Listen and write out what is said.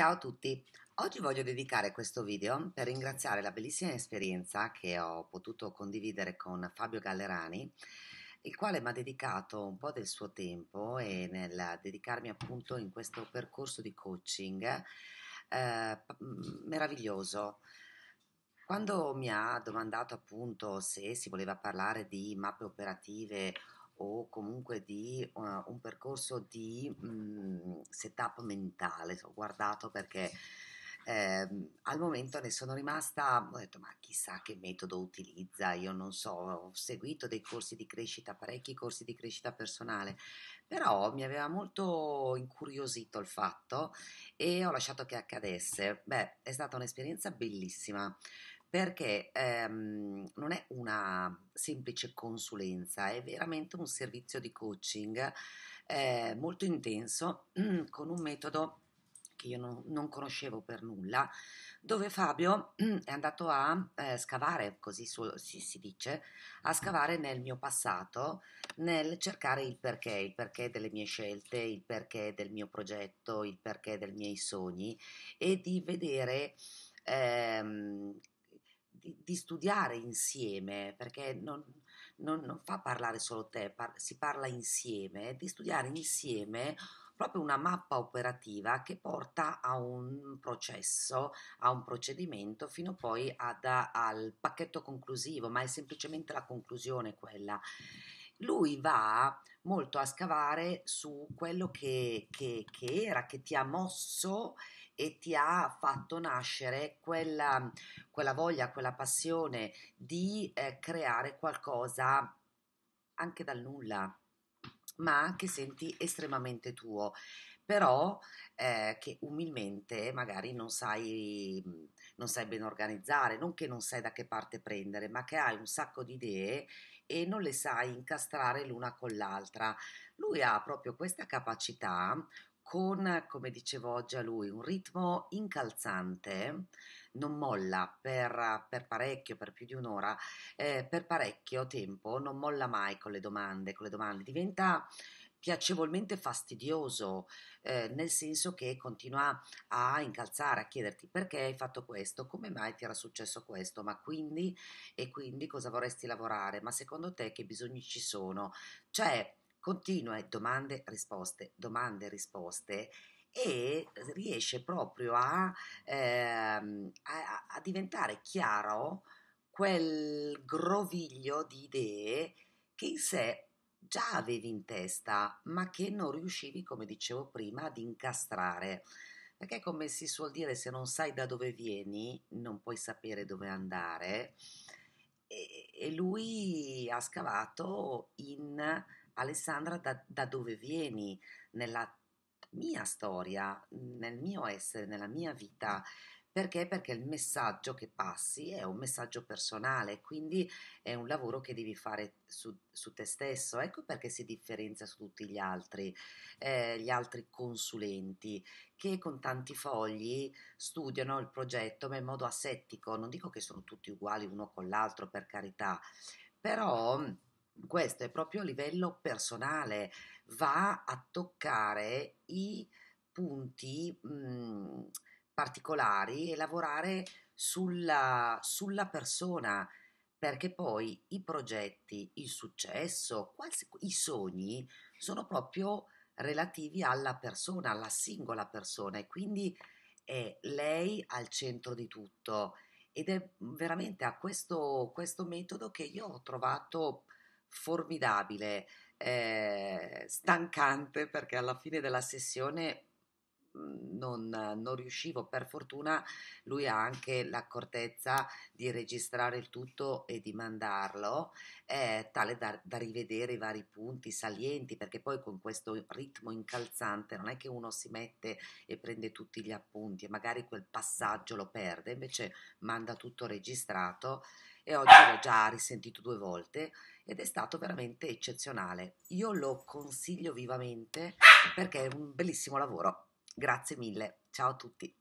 Ciao a tutti! Oggi voglio dedicare questo video per ringraziare la bellissima esperienza che ho potuto condividere con Fabio Gallerani, il quale mi ha dedicato un po' del suo tempo e nel dedicarmi appunto in questo percorso di coaching eh, meraviglioso. Quando mi ha domandato appunto se si voleva parlare di mappe operative o comunque di uh, un percorso di mh, mhmm, setup mentale. Ho guardato perché eh, al momento ne sono rimasta, ho detto ma chissà che metodo utilizza, io non so, ho seguito dei corsi di crescita, parecchi corsi di crescita personale, però mi aveva molto incuriosito il fatto e ho lasciato che accadesse. Beh, è stata un'esperienza bellissima perché ehm, non è una semplice consulenza, è veramente un servizio di coaching eh, molto intenso con un metodo che io non, non, conoscevo per nulla, dove Fabio è andato a eh, scavare, così su, si, si, dice, a scavare nel mio passato, nel cercare il perché, il perché delle mie scelte, il perché del mio progetto, il perché dei miei sogni e di vedere ehm, di, di studiare insieme, perché non, non, non, fa parlare solo te, par- si parla insieme, di studiare insieme proprio una mappa operativa che porta a un processo, a un procedimento, fino poi ad, a, al pacchetto conclusivo, ma è semplicemente la conclusione quella. Lui va molto a scavare su quello che, che, che era, che ti ha mosso e ti ha fatto nascere quella, quella voglia, quella passione di eh, creare qualcosa anche dal nulla, ma che senti estremamente tuo, però eh, che umilmente magari non sai, non sai ben organizzare, non che non sai da che parte prendere, ma che hai un sacco di idee e non le sai incastrare l'una con l'altra. Lui ha proprio questa capacità con, come dicevo oggi a lui, un ritmo incalzante, non molla per, per parecchio, per più di un'ora, eh, per parecchio tempo, non molla mai con le domande, con le domande, diventa piacevolmente fastidioso, eh, nel senso che continua a incalzare, a chiederti perché hai fatto questo, come mai ti era successo questo, ma quindi e quindi cosa vorresti lavorare, ma secondo te che bisogni ci sono? Cioè, continue domande, risposte, domande, risposte e riesce proprio a, ehm, a, a diventare chiaro quel groviglio di idee che in sé già avevi in testa, ma che non riuscivi, come dicevo prima, ad incastrare. Perché come si suol dire, se non sai da dove vieni, non puoi sapere dove andare. E, e lui ha scavato in Alessandra, da, da dove vieni nella mia storia, nel mio essere, nella mia vita. Perché? Perché il messaggio che passi è un messaggio personale, quindi è un lavoro che devi fare su, su te stesso. Ecco perché si differenzia su tutti gli altri, eh, gli altri consulenti che con tanti fogli studiano il progetto ma in modo asettico. Non dico che sono tutti uguali uno con l'altro, per carità, però questo è proprio a livello personale, va a toccare i punti mh, mhmm, particolari e lavorare sulla, sulla persona perché poi i progetti, il successo, i sogni sono proprio relativi alla persona, alla singola persona e quindi è lei al centro di tutto ed è veramente a questo, questo metodo che io ho trovato formidabile, eh, stancante perché alla fine della sessione non, non, riuscivo, per fortuna lui ha anche l'accortezza di registrare il tutto e di mandarlo, eh, tale da, da, rivedere i vari punti salienti, perché poi con questo ritmo incalzante non è che uno si mette e prende tutti gli appunti e magari quel passaggio lo perde, invece manda tutto registrato e oggi l'ho già risentito due volte ed è stato veramente eccezionale. Io lo consiglio vivamente perché è un bellissimo lavoro. Grazie mille, ciao a tutti.